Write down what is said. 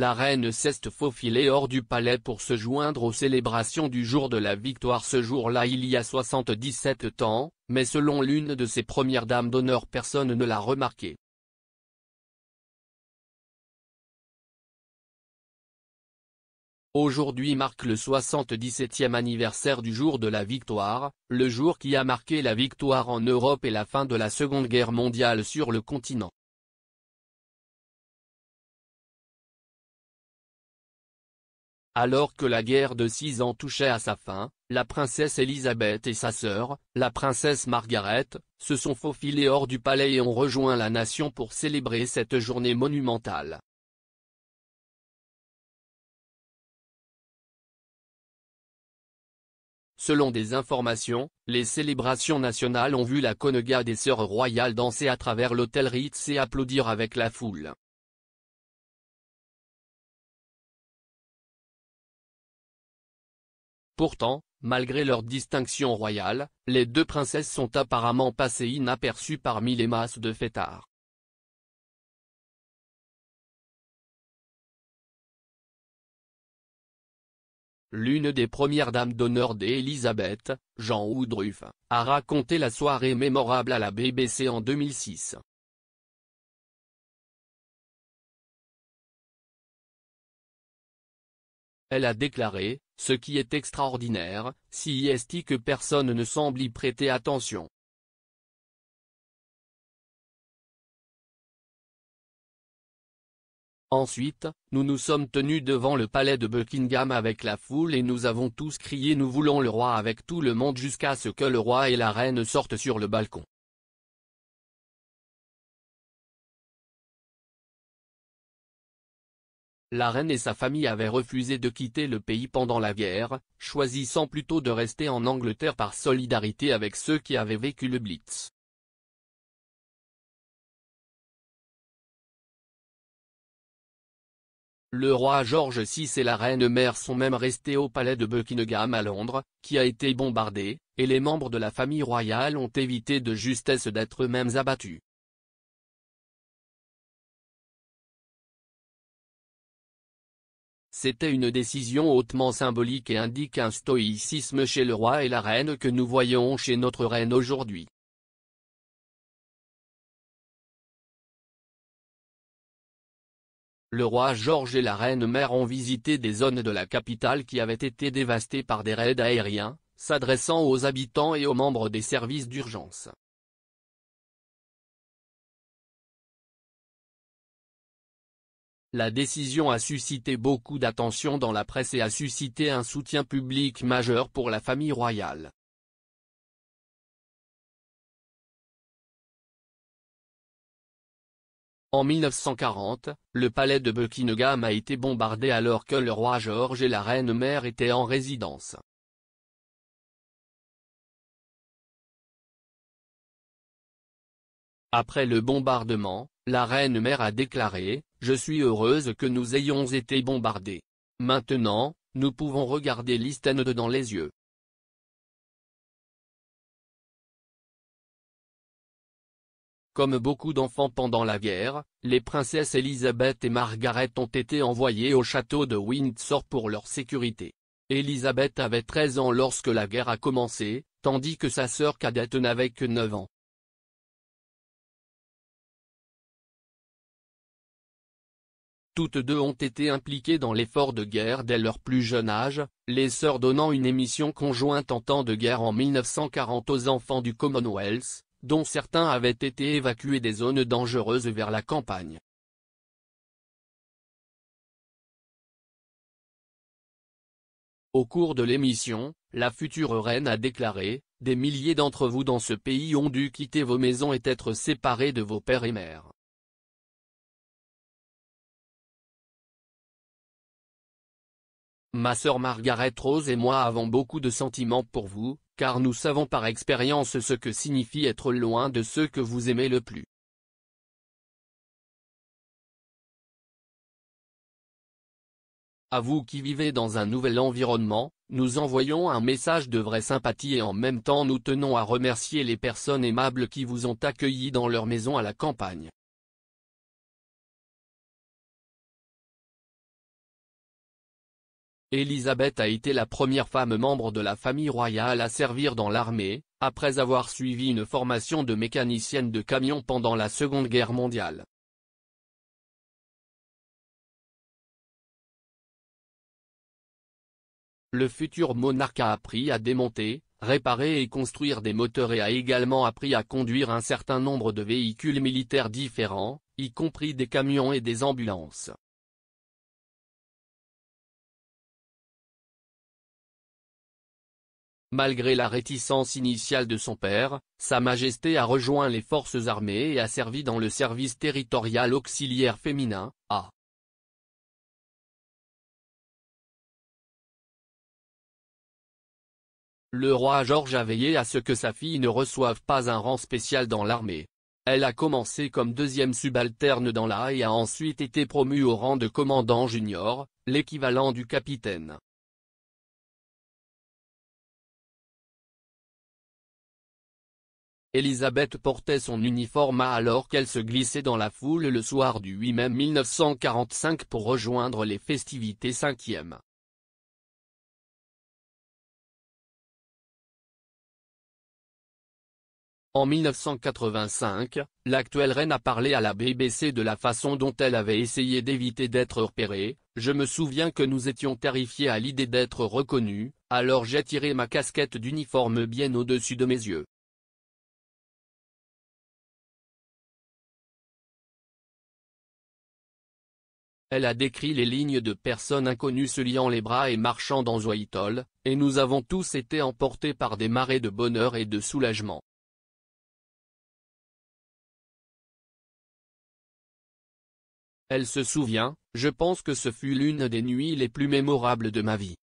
la reine s'est faufilée hors du palais pour se joindre aux célébrations du jour de la victoire ce jour-là il y a 77 ans, mais selon l'une de ses premières dames d'honneur personne ne l'a remarqué. Aujourd'hui marque le 77e anniversaire du jour de la victoire, le jour qui a marqué la victoire en Europe et la fin de la Seconde Guerre mondiale sur le continent. Alors que la guerre de six ans touchait à sa fin, la princesse Elisabeth et sa sœur, la princesse Margaret, se sont faufilées hors du palais et ont rejoint la nation pour célébrer cette journée monumentale. Selon des informations, les célébrations nationales ont vu la conega des sœurs royales danser à travers l'hôtel Ritz et applaudir avec la foule. Pourtant, malgré leur distinction royale, les deux princesses sont apparemment passées inaperçues parmi les masses de fêtards. L'une des premières dames d'honneur d'Elisabeth, Jean Oudruff, a raconté la soirée mémorable à la BBC en 2006. Elle a déclaré, ce qui est extraordinaire, si est que personne ne semble y prêter attention. Ensuite, nous nous sommes tenus devant le palais de Buckingham avec la foule et nous avons tous crié nous voulons le roi avec tout le monde jusqu'à ce que le roi et la reine sortent sur le balcon. La reine et sa famille avaient refusé de quitter le pays pendant la guerre, choisissant plutôt de rester en Angleterre par solidarité avec ceux qui avaient vécu le Blitz. Le roi George VI et la reine mère sont même restés au palais de Buckingham à Londres, qui a été bombardé, et les membres de la famille royale ont évité de justesse d'être eux-mêmes abattus. C'était une décision hautement symbolique et indique un stoïcisme chez le roi et la reine que nous voyons chez notre reine aujourd'hui. Le roi George et la reine mère ont visité des zones de la capitale qui avaient été dévastées par des raids aériens, s'adressant aux habitants et aux membres des services d'urgence. La décision a suscité beaucoup d'attention dans la presse et a suscité un soutien public majeur pour la famille royale. En 1940, le palais de Buckingham a été bombardé alors que le roi George et la reine mère étaient en résidence. Après le bombardement, la reine mère a déclaré, je suis heureuse que nous ayons été bombardés. Maintenant, nous pouvons regarder de dans les yeux. Comme beaucoup d'enfants pendant la guerre, les princesses Elisabeth et Margaret ont été envoyées au château de Windsor pour leur sécurité. Elisabeth avait 13 ans lorsque la guerre a commencé, tandis que sa sœur cadette n'avait que 9 ans. Toutes deux ont été impliquées dans l'effort de guerre dès leur plus jeune âge, les sœurs donnant une émission conjointe en temps de guerre en 1940 aux enfants du Commonwealth, dont certains avaient été évacués des zones dangereuses vers la campagne. Au cours de l'émission, la future reine a déclaré, « Des milliers d'entre vous dans ce pays ont dû quitter vos maisons et être séparés de vos pères et mères. Ma sœur Margaret Rose et moi avons beaucoup de sentiments pour vous, car nous savons par expérience ce que signifie être loin de ceux que vous aimez le plus. À vous qui vivez dans un nouvel environnement, nous envoyons un message de vraie sympathie et en même temps nous tenons à remercier les personnes aimables qui vous ont accueillis dans leur maison à la campagne. Élisabeth a été la première femme membre de la famille royale à servir dans l'armée, après avoir suivi une formation de mécanicienne de camion pendant la Seconde Guerre mondiale. Le futur monarque a appris à démonter, réparer et construire des moteurs et a également appris à conduire un certain nombre de véhicules militaires différents, y compris des camions et des ambulances. Malgré la réticence initiale de son père, Sa Majesté a rejoint les forces armées et a servi dans le service territorial auxiliaire féminin, A. Le roi George a veillé à ce que sa fille ne reçoive pas un rang spécial dans l'armée. Elle a commencé comme deuxième subalterne dans la et a ensuite été promue au rang de commandant junior, l'équivalent du capitaine. Elisabeth portait son uniforme alors qu'elle se glissait dans la foule le soir du 8 mai 1945 pour rejoindre les festivités 5e. En 1985, l'actuelle reine a parlé à la BBC de la façon dont elle avait essayé d'éviter d'être repérée, « Je me souviens que nous étions terrifiés à l'idée d'être reconnus, alors j'ai tiré ma casquette d'uniforme bien au-dessus de mes yeux. Elle a décrit les lignes de personnes inconnues se liant les bras et marchant dans Zoïtol, et nous avons tous été emportés par des marées de bonheur et de soulagement. Elle se souvient, je pense que ce fut l'une des nuits les plus mémorables de ma vie.